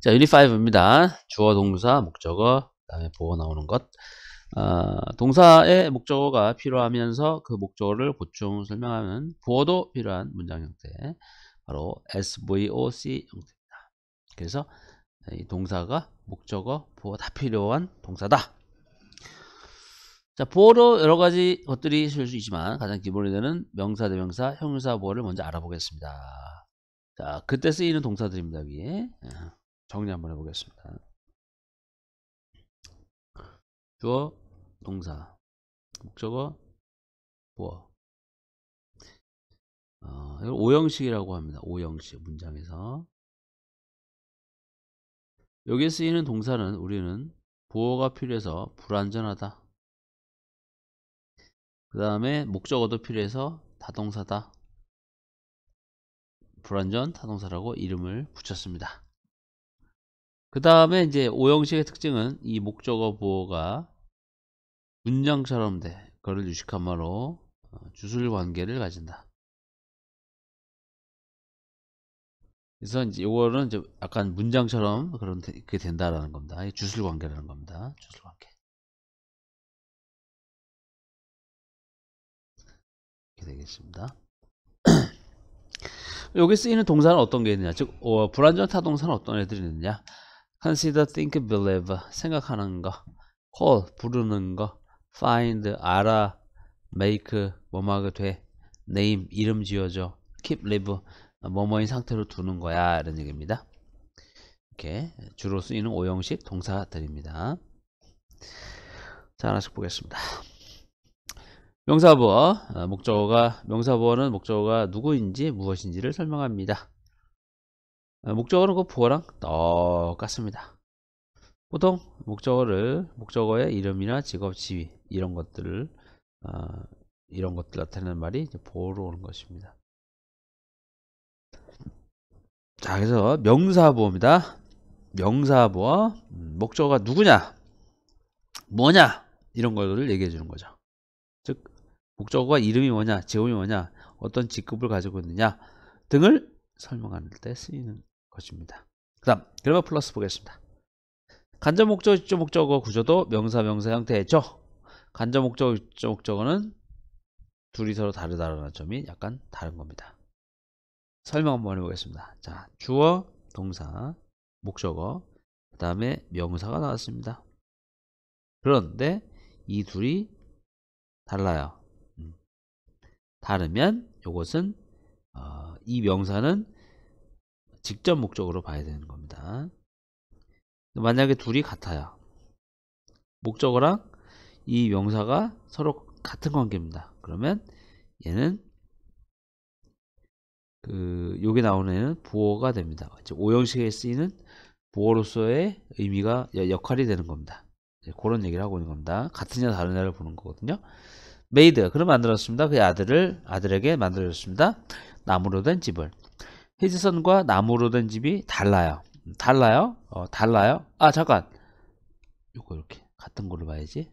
자, 유니5입니다. 주어, 동사, 목적어, 그 다음에 보어 나오는 것. 어, 동사의 목적어가 필요하면서 그 목적어를 보충 설명하는 보어도 필요한 문장 형태. 바로 SVOC 형태입니다. 그래서 이 동사가 목적어, 보어 다 필요한 동사다. 자, 보어로 여러 가지 것들이 있을 수 있지만 가장 기본이 되는 명사, 대명사, 형용사 보어를 먼저 알아보겠습니다. 자, 그때 쓰이는 동사들입니다, 위에. 정리 한번 해보겠습니다. 주어, 동사, 목적어, 부어 어, 이걸 오형식이라고 합니다. 오형식 문장에서 여기에 쓰이는 동사는 우리는 부어가 필요해서 불완전하다. 그 다음에 목적어도 필요해서 다동사다. 불완전 타동사라고 이름을 붙였습니다. 그 다음에 이제 오형식의 특징은 이 목적어 부호가 문장처럼 돼. 그를 유식한 말로 어, 주술 관계를 가진다. 그래서 이제 이거는 이제 약간 문장처럼 그런 게 된다라는 겁니다. 주술 관계라는 겁니다. 주술 관계. 이렇게 되겠습니다. 여기 쓰이는 동사는 어떤 게 있느냐 즉 어, 불완전 타동사는 어떤 애들이 있느냐 consider, think, believe 생각하는 거 call 부르는 거 find 알아 make 뭐뭐하게 돼 name 이름 지어줘 keep live 뭐뭐인 상태로 두는 거야 이런 얘기입니다 이렇게 주로 쓰이는 오형식 동사들입니다 자 하나씩 보겠습니다 명사부어 어, 목적어가 명사부어는 목적어가 누구인지 무엇인지를 설명합니다 어, 목적어는 그 부어랑 똑같습니다. 보통 목적어를 목적어의 이름이나 직업, 지위 이런 것들을 어, 이런 것들 나타내는 말이 이제 보로 오는 것입니다. 자, 그래서 명사보어입니다. 명사보어 음, 목적어가 누구냐, 뭐냐 이런 것을 들 얘기해 주는 거죠. 즉 목적어가 이름이 뭐냐, 직업이 뭐냐, 어떤 직급을 가지고 있느냐 등을 설명할 때 쓰이는 바꿔니다그 다음 래바 플러스 보겠습니다. 간접 목적 입적 목적어 구조도 명사 명사 형태죠. 간접 목적 입적 목적어는 둘이 서로 다르다는 점이 약간 다른 겁니다. 설명 한번 해보겠습니다. 자, 주어, 동사, 목적어, 그 다음에 명사가 나왔습니다. 그런데 이 둘이 달라요. 음. 다르면 이것은 어, 이 명사는 직접 목적으로 봐야 되는 겁니다. 만약에 둘이 같아요. 목적어랑 이 명사가 서로 같은 관계입니다. 그러면 얘는 그 여기 나오는 애는 부호가 됩니다. 오형식에 쓰이는 부호로서의 의미가 역할이 되는 겁니다. 그런 얘기를 하고 있는 겁니다. 같으냐 다른냐를 보는 거거든요. 메이드 그럼 만들었습니다. 그 아들을 아들에게 만들어줬습니다. 나무로 된 집을 해지선과 나무로 된 집이 달라요. 달라요? 어, 달라요? 아, 잠깐. 요거 이렇게 같은 거로 봐야지.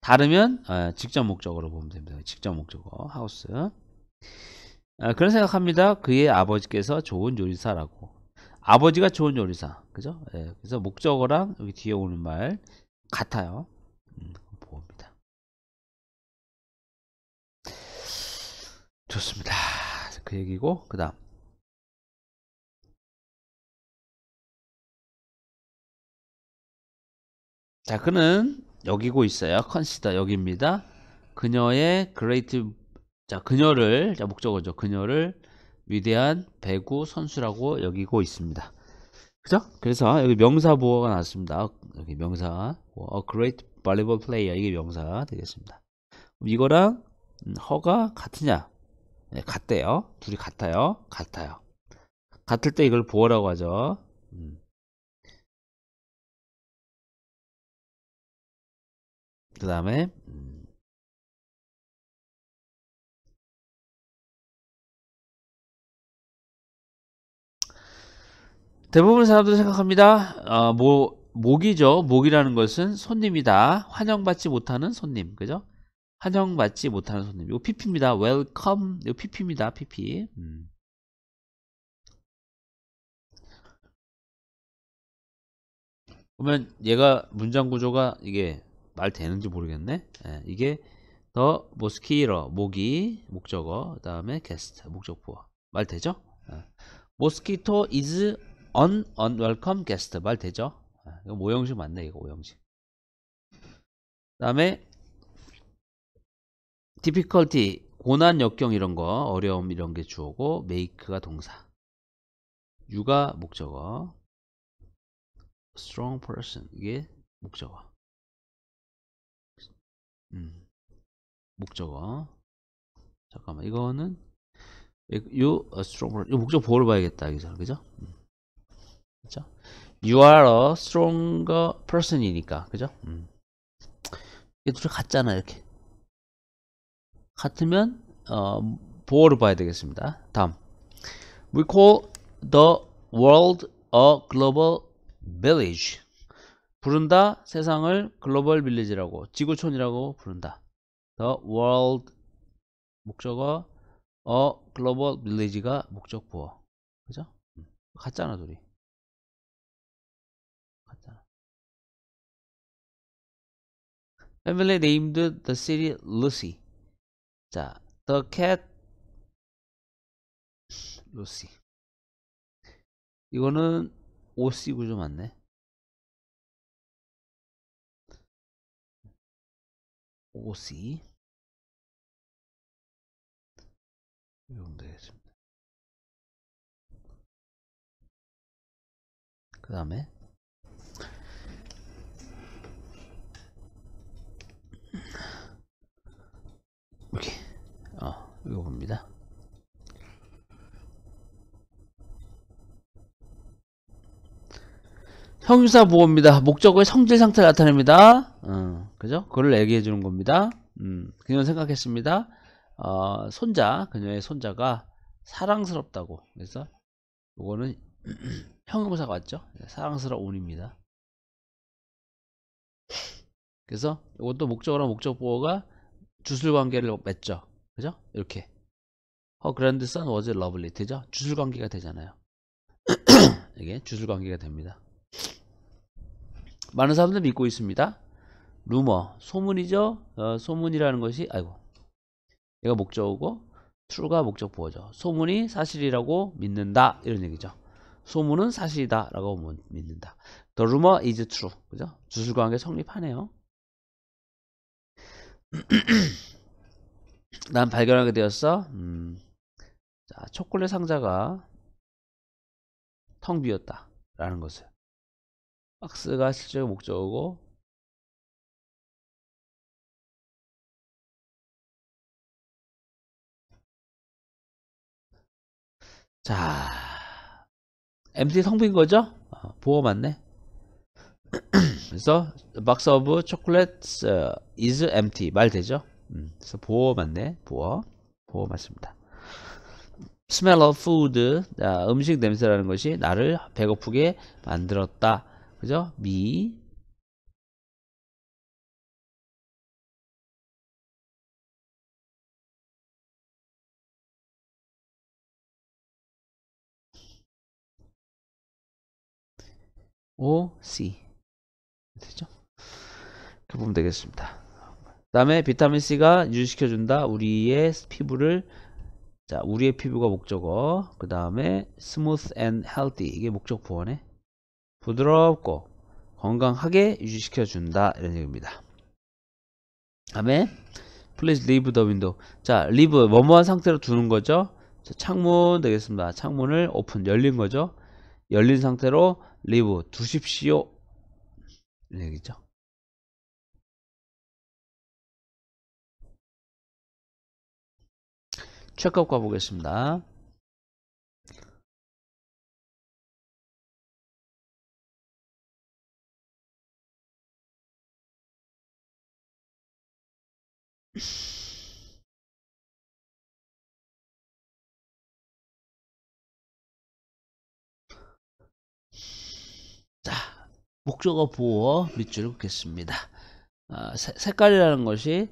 다르면 어, 직접 목적으로 보면 됩니다. 직접 목적어 하우스. 어, 그런 생각합니다. 그의 아버지께서 좋은 요리사라고. 아버지가 좋은 요리사, 그죠? 예, 그래서 목적어랑 여기 뒤에 오는 말 같아요. 음, 보입니다. 좋습니다. 그 얘기고 그 다음 자 그는 여기고 있어요 컨시더 여기입니다 그녀의 그레이트 자 그녀를 자 목적어죠 그녀를 위대한 배구 선수라고 여기고 있습니다 그죠? 그래서 여기 명사 보호가 나왔습니다. 여기 명사 a great volleyball player 이게 명사 되겠습니다. 이거랑 음, 허가 같으냐? 네, 같대요. 둘이 같아요. 같아요. 같을 때 이걸 보호라고 하죠. 음. 그 다음에 음. 대부분 사람들이 생각합니다. 어, 뭐, 목이죠. 목이라는 것은 손님이다. 환영받지 못하는 손님. 그죠? 환영받지 못하는 손님. 이거 PP입니다. welcome. 요 PP입니다. PP. 음. 그러면 얘가 문장 구조가 이게 말 되는지 모르겠네. 예, 이게 더 모스키러 모기 목적어 그다음에 게스트 목적부어 말 되죠? 예. 모스키토 is un unwelcome guest 말 되죠? 예, 이거 모형식 맞네 이거 모형식. 그다음에 difficulty 고난 역경 이런 거 어려움 이런 게 주어고 make가 동사 유가 목적어 strong person 이게 목적어 음, 목적어 잠깐만 이거는 요 a 어, strong person 요목적 보호를 봐야겠다 여기서 그죠? 음. 그죠? You are a stronger person이니까 그죠? 음. 이게 둘이 같잖아 이렇게 같으면 어, 보어를 봐야 되겠습니다. 다음. We call the world a global village. 부른다 세상을 글로벌 빌리지라고 지구촌이라고 부른다. The world 목적어 a global village가 목적 부어. 그죠? 같잖아, 둘이. 같잖아. Family named the city Lucy. 자, the cat 루시 이거는 OC 구조 맞네 오시 이건 되겠습니다 그 다음에 요겁니다. 형용사 보호입니다. 목적의 성질 상태를 나타냅니다. 어, 그죠? 그걸 얘기해 주는 겁니다. 음, 그녀는 생각했습니다. 어, 손자, 그녀의 손자가 사랑스럽다고. 그래서 이거는 형용사가 맞죠? 네, 사랑스러운입니다. 그래서 이것도 목적으로 목적 보호가 주술 관계를 맺죠. 그죠? 이렇게 Her grand son was lovely. 되죠? 주술관계가 되잖아요. 이게 주술관계가 됩니다. 많은 사람들 믿고 있습니다. 루머, 소문이죠? 어, 소문이라는 것이 아이고 얘가 목적어고 true가 목적 보호죠. 소문이 사실이라고 믿는다 이런 얘기죠. 소문은 사실이다 라고 뭐 믿는다. The rumor is true. 그죠? 주술관계 성립하네요. 난 발견하게 되었어. 음. 자, 초콜릿 상자가 텅 비었다. 라는 것을. 박스가 실제 목적이고, 자, MT 성인 거죠? 어, 보호 맞네. 그래서 박스 오브 초콜릿 is empty 말 되죠? 음, 그래서 보어 맞네. 보어. 보어 맞습니다. smell of food. 아, 음식 냄새라는 것이 나를 배고프게 만들었다. 그죠? me O, C. 됐죠? 이렇게 보면 되겠습니다. 그 다음에 비타민C가 유지시켜준다 우리의 피부를 자 우리의 피부가 목적어 그 다음에 스무스 앤헬 h 이게 목적 부원에 부드럽고 건강하게 유지시켜준다 이런 얘기입니다 그 다음에 플 l e a s e l e a v 자 리브 머무한 상태로 두는 거죠 자, 창문 되겠습니다 창문을 오픈 열린 거죠 열린 상태로 리브 두십시오 이런 얘기죠 체크업 가보겠습니다. 자, 목적어 보호 밑줄 긋겠습니다. 아, 색깔이라는 것이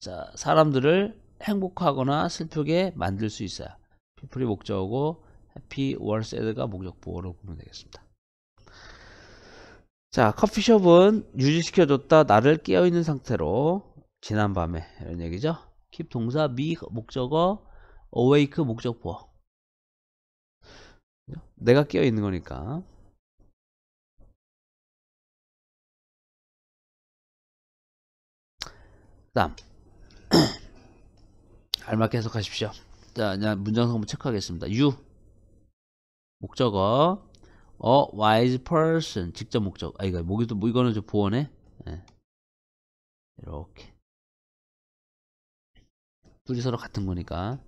자, 사람들을 행복하거나 슬프게 만들 수 있어요. people이 목적어고 happy was at가 목적보어로 보면 되겠습니다. 자, 커피숍은 유지시켜줬다 나를 깨어있는 상태로 지난밤에 이런 얘기죠. keep 동사 be 목적어 awake 목적보어 내가 깨어있는 거니까 다음 알맞게 해석하십시오. 자, 그냥 문장 성분 체크하겠습니다. You 목적어 a 어, wise person 직접 목적. 아 이거 목이도 뭐 이거는 좀보원해 네. 예. 이렇게 둘이 서로 같은 거니까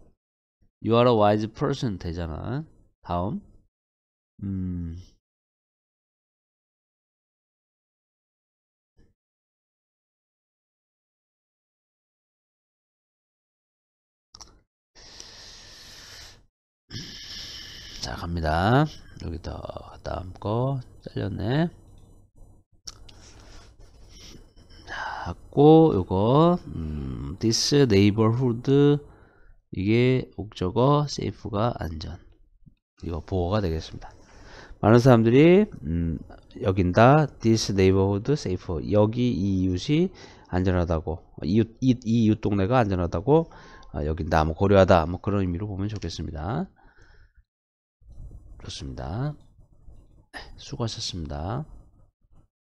You are a wise person 되잖아. 다음 음. 자 갑니다 여기다 다음거 잘렸네 갖고 요거 음, this neighborhood 이게 목적어 safe가 안전 이거 보호가 되겠습니다 많은 사람들이 음, 여긴다 this neighborhood safe 여기 이 이웃이 안전하다고 이웃 이, 이 이웃 동네가 안전하다고 아, 여긴다 뭐 고려하다 뭐 그런 의미로 보면 좋겠습니다 그습니다 수고하셨습니다.